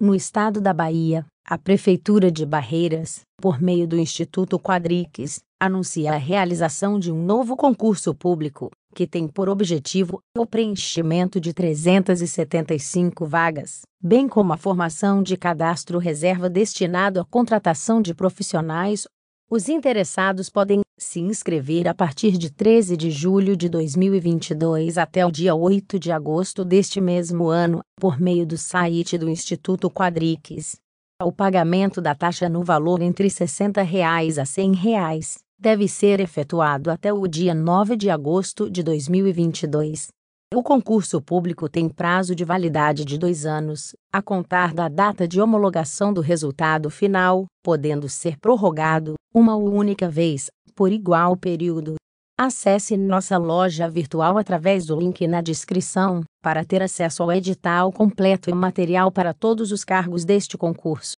No estado da Bahia, a Prefeitura de Barreiras, por meio do Instituto Quadrix, anuncia a realização de um novo concurso público, que tem por objetivo o preenchimento de 375 vagas, bem como a formação de cadastro reserva destinado à contratação de profissionais os interessados podem se inscrever a partir de 13 de julho de 2022 até o dia 8 de agosto deste mesmo ano, por meio do site do Instituto Quadrix. O pagamento da taxa no valor entre R$ 60 reais a R$ 100 reais deve ser efetuado até o dia 9 de agosto de 2022. O concurso público tem prazo de validade de dois anos, a contar da data de homologação do resultado final, podendo ser prorrogado, uma única vez, por igual período. Acesse nossa loja virtual através do link na descrição, para ter acesso ao edital completo e material para todos os cargos deste concurso.